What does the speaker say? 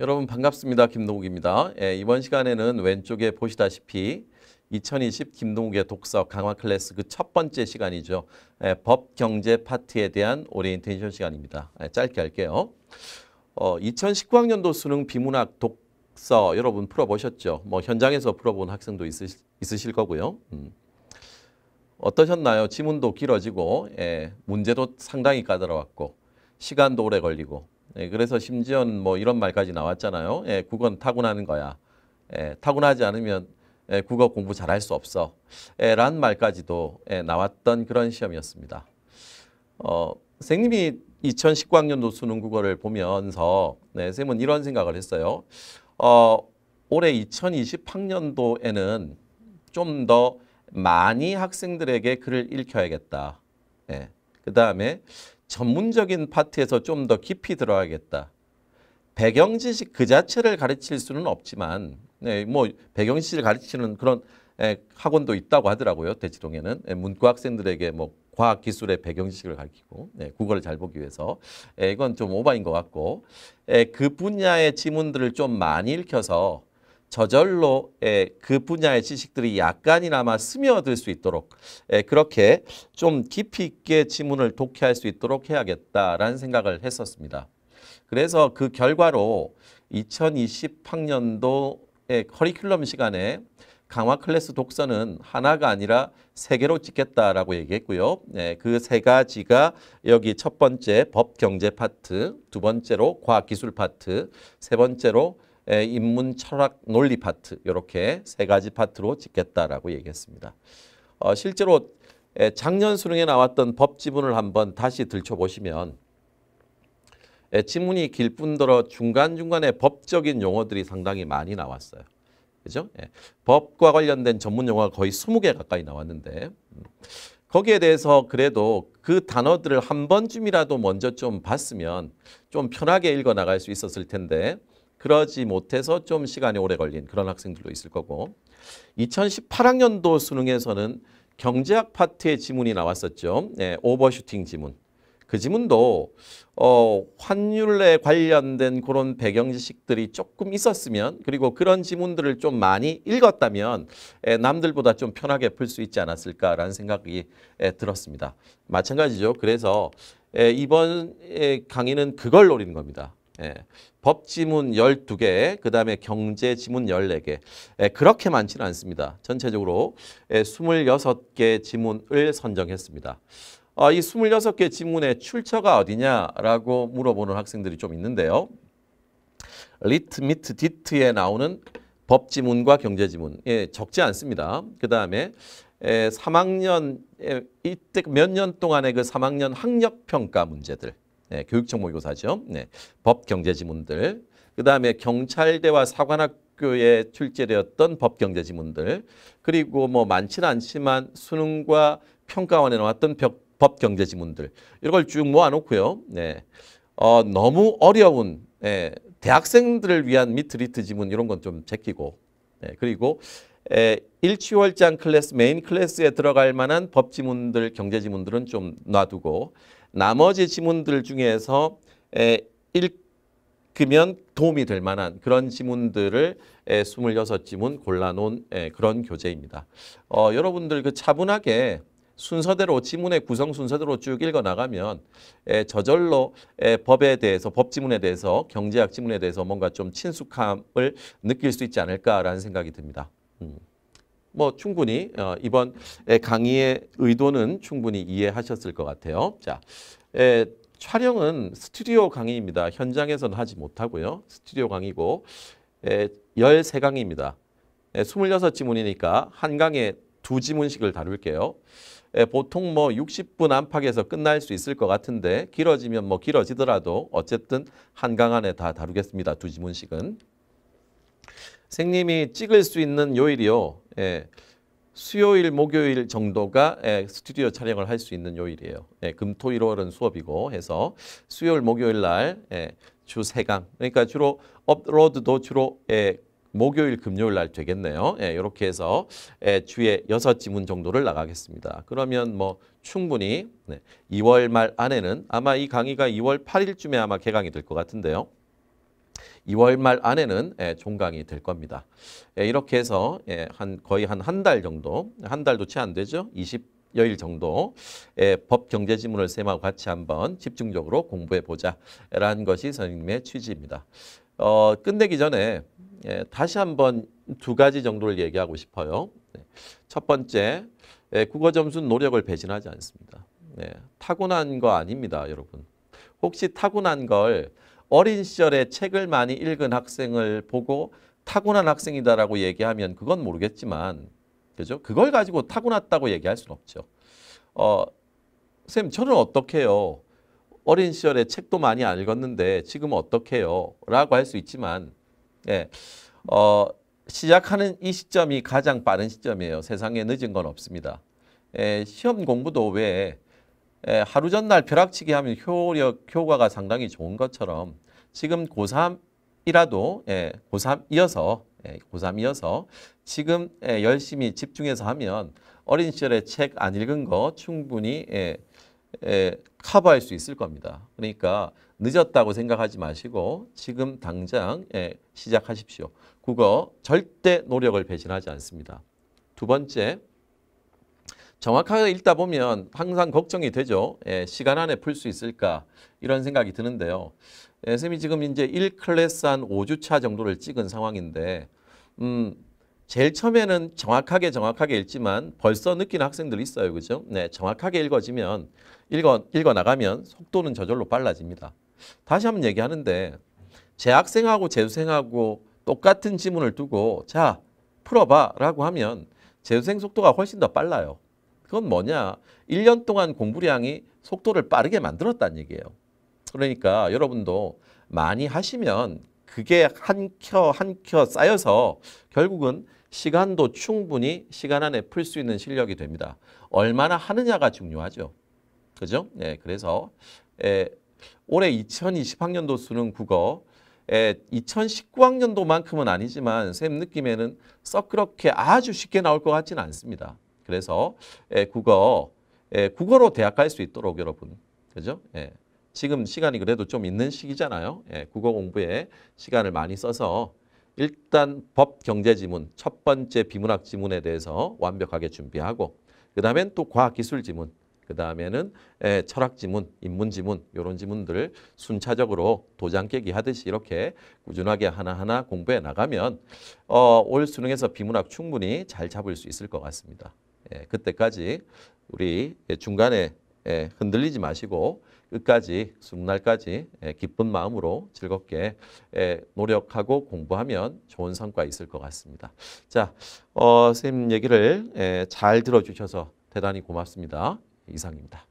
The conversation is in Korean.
여러분 반갑습니다. 김동욱입니다. 예, 이번 시간에는 왼쪽에 보시다시피 2020 김동욱의 독서 강화 클래스 그 첫 번째 시간이죠. 예, 법 경제 파트에 대한 오리엔테이션 시간입니다. 예, 짧게 할게요. 어, 2019학년도 수능 비문학 독서 여러분 풀어보셨죠? 뭐 현장에서 풀어본 학생도 있으실, 있으실 거고요. 음. 어떠셨나요? 지문도 길어지고 예, 문제도 상당히 까다로웠고 시간도 오래 걸리고 예, 그래서 심지어는 뭐 이런 말까지 나왔잖아요. 예, 국어는 타고나는 거야. 예, 타고나지 않으면 예, 국어 공부 잘할 수 없어. 예, 란 말까지도 예, 나왔던 그런 시험이었습니다. 어, 선생님이 2019학년도 수능 국어를 보면서 네, 선생님은 이런 생각을 했어요. 어, 올해 2020학년도에는 좀 더 많이 학생들에게 글을 읽혀야겠다. 예, 그 다음에 전문적인 파트에서 좀 더 깊이 들어가겠다. 배경 지식 그 자체를 가르칠 수는 없지만 네, 뭐 배경 지식을 가르치는 그런 예, 학원도 있다고 하더라고요. 대치동에는 예, 문과 학생들에게 뭐 과학 기술의 배경 지식을 가르치고 예, 국어를 잘 보기 위해서 예, 이건 좀 오바인 것 같고 예, 그 분야의 지문들을 좀 많이 읽혀서 저절로그 분야의 지식들이 약간이나마 스며들 수 있도록 예, 그렇게 좀 깊이 있게 지문을 독해할 수 있도록 해야겠다라는 생각을 했었습니다. 그래서 그 결과로 2020학년도의 커리큘럼 시간에 강화 클래스 독서는 하나가 아니라 세 개로 찍겠다라고 얘기했고요. 네, 예, 그세 가지가 여기 첫 번째 법 경제 파트, 두 번째로 과학 기술 파트, 세 번째로 인문 철학 논리 파트 이렇게 세 가지 파트로 짓겠다라고 얘기했습니다. 어, 실제로 작년 수능에 나왔던 법 지문을 한번 다시 들춰보시면 지문이 길 뿐더러 중간중간에 법적인 용어들이 상당히 많이 나왔어요. 그죠? 예. 법과 관련된 전문 용어가 거의 20개 가까이 나왔는데 거기에 대해서 그래도 그 단어들을 한 번쯤이라도 먼저 좀 봤으면 좀 편하게 읽어나갈 수 있었을 텐데 그러지 못해서 좀 시간이 오래 걸린 그런 학생들도 있을 거고 2018학년도 수능에서는 경제학 파트의 지문이 나왔었죠. 네, 오버슈팅 지문. 그 지문도 어, 환율에 관련된 그런 배경 지식들이 조금 있었으면 그리고 그런 지문들을 좀 많이 읽었다면 에, 남들보다 좀 편하게 풀 수 있지 않았을까라는 생각이 에, 들었습니다. 마찬가지죠. 그래서 에, 이번 강의는 그걸 노리는 겁니다. 예. 법 지문 12개, 그 다음에 경제 지문 14개. 예, 그렇게 많지는 않습니다. 전체적으로 예, 26개 지문을 선정했습니다. 어, 이 26개 지문의 출처가 어디냐라고 물어보는 학생들이 좀 있는데요. 리트, 미트, 디트에 나오는 법 지문과 경제 지문 예, 적지 않습니다. 그 다음에 3학년, 예, 예, 이때 몇 년 동안의 그 3학년 학력 평가 문제들 네, 교육청 모의고사죠. 네, 법 경제 지문들. 그 다음에 경찰대와 사관학교에 출제되었던 법 경제 지문들. 그리고 뭐 많지는 않지만 수능과 평가원에 나왔던 벽, 법 경제 지문들. 이런 걸 쭉 모아놓고요. 네. 어, 너무 어려운 예, 대학생들을 위한 미트리트 지문 이런 건 좀 제끼고 네, 그리고 에, 일취월장 클래스 메인 클래스에 들어갈 만한 법 지문들 경제 지문들은 좀 놔두고 나머지 지문들 중에서 에, 읽으면 도움이 될 만한 그런 지문들을 에, 26지문 골라놓은 에, 그런 교재입니다. 어, 여러분들 그 차분하게 순서대로 지문의 구성 순서대로 쭉 읽어나가면 에, 저절로 에, 법에 대해서 법 지문에 대해서 경제학 지문에 대해서 뭔가 좀 친숙함을 느낄 수 있지 않을까라는 생각이 듭니다. 음. 뭐 충분히 어, 이번 강의의 의도는 충분히 이해하셨을 것 같아요. 자, 에, 촬영은 스튜디오 강의입니다. 현장에서는 하지 못하고요. 스튜디오 강의고 에, 13강의입니다. 에, 26지문이니까 한 강에 두 지문씩을 다룰게요. 에, 보통 뭐 60분 안팎에서 끝날 수 있을 것 같은데 길어지면 뭐 길어지더라도 어쨌든 한 강 안에 다 다루겠습니다. 두 지문씩은. 생님이 찍을 수 있는 요일이요. 예, 수요일, 목요일 정도가 예, 스튜디오 촬영을 할 수 있는 요일이에요. 예, 금, 토, 일, 월은 수업이고 해서 수요일, 목요일 날 주3강 예, 그러니까 주로 업로드도 주로 예, 목요일, 금요일 날 되겠네요. 이렇게 예, 해서 주에 6 지문 정도를 나가겠습니다. 그러면 뭐 충분히 네, 2월 말 안에는 아마 이 강의가 2월 8일쯤에 아마 개강이 될 것 같은데요. 2월 말 안에는 예, 종강이 될 겁니다. 예, 이렇게 해서 예, 한 거의 한 한 달 정도, 한 달도 채 안 되죠. 20 여일 정도 법 경제 지문을 쌤하고 같이 한번 집중적으로 공부해 보자라는 것이 선생님의 취지입니다. 어, 끝내기 전에 다시 한번 두 가지 정도를 얘기하고 싶어요. 네. 첫 번째, 국어 점수 노력을 배신하지 않습니다. 네. 타고난 거 아닙니다, 여러분. 혹시 타고난 걸 어린 시절에 책을 많이 읽은 학생을 보고 타고난 학생이다라고 얘기하면 그건 모르겠지만 그죠? 그걸 가지고 타고났다고 얘기할 수는 없죠. 어, 쌤 저는 어떻게요? 어린 시절에 책도 많이 안 읽었는데 지금 어떻게요? 라고 할 수 있지만 예, 어, 시작하는 이 시점이 가장 빠른 시점이에요. 세상에 늦은 건 없습니다. 예, 시험 공부도 왜 예, 하루 전날 벼락치기 하면 효력, 효과가 상당히 좋은 것처럼 지금 고3이라도 예, 고3이어서 예, 고3이어서 지금 열심히 집중해서 하면 어린 시절에 책 안 읽은 거 충분히 커버할 수 있을 겁니다. 그러니까 늦었다고 생각하지 마시고 지금 당장 시작하십시오. 국어 절대 노력을 배신하지 않습니다. 두 번째, 정확하게 읽다 보면 항상 걱정이 되죠. 예, 시간 안에 풀 수 있을까 이런 생각이 드는데요. 예, 선생님이 지금 이제 1클래스 한 5주차 정도를 찍은 상황인데 음, 제일 처음에는 정확하게 정확하게 읽지만 벌써 느끼는 학생들 있어요. 그죠? 네, 정확하게 읽어지면 읽어, 읽어 나가면 속도는 저절로 빨라집니다. 다시 한번 얘기하는데 제 학생하고 재수생하고 똑같은 지문을 두고 자 풀어봐 라고 하면 재수생 속도가 훨씬 더 빨라요. 그건 뭐냐? 1년 동안 공부량이 속도를 빠르게 만들었다는 얘기예요. 그러니까 여러분도 많이 하시면 그게 한 켜 한 켜 쌓여서 결국은 시간도 충분히 시간 안에 풀 수 있는 실력이 됩니다. 얼마나 하느냐가 중요하죠. 그죠? 네, 그래서 에, 예, 올해 2020학년도 수능 국어 에, 예, 2019학년도만큼은 아니지만 쌤 느낌에는 썩 그렇게 아주 쉽게 나올 것 같지는 않습니다. 그래서 예, 국어 예, 국어로 대학 갈 수 있도록 여러분 그죠? 예. 지금 시간이 그래도 좀 있는 시기잖아요. 예, 국어 공부에 시간을 많이 써서 일단 법 경제 지문 첫 번째 비문학 지문에 대해서 완벽하게 준비하고 그 다음엔 또 과학 기술 지문 그 다음에는 예, 철학 지문, 인문 지문 이런 지문들을 순차적으로 도장 깨기 하듯이 이렇게 꾸준하게 하나하나 공부해 나가면 어, 올 수능에서 비문학 충분히 잘 잡을 수 있을 것 같습니다. 예, 그때까지 우리 예, 중간에 예, 흔들리지 마시고 끝까지 수능날까지 기쁜 마음으로 즐겁게 노력하고 공부하면 좋은 성과 있을 것 같습니다. 자, 어, 선생님 얘기를 잘 들어주셔서 대단히 고맙습니다. 이상입니다.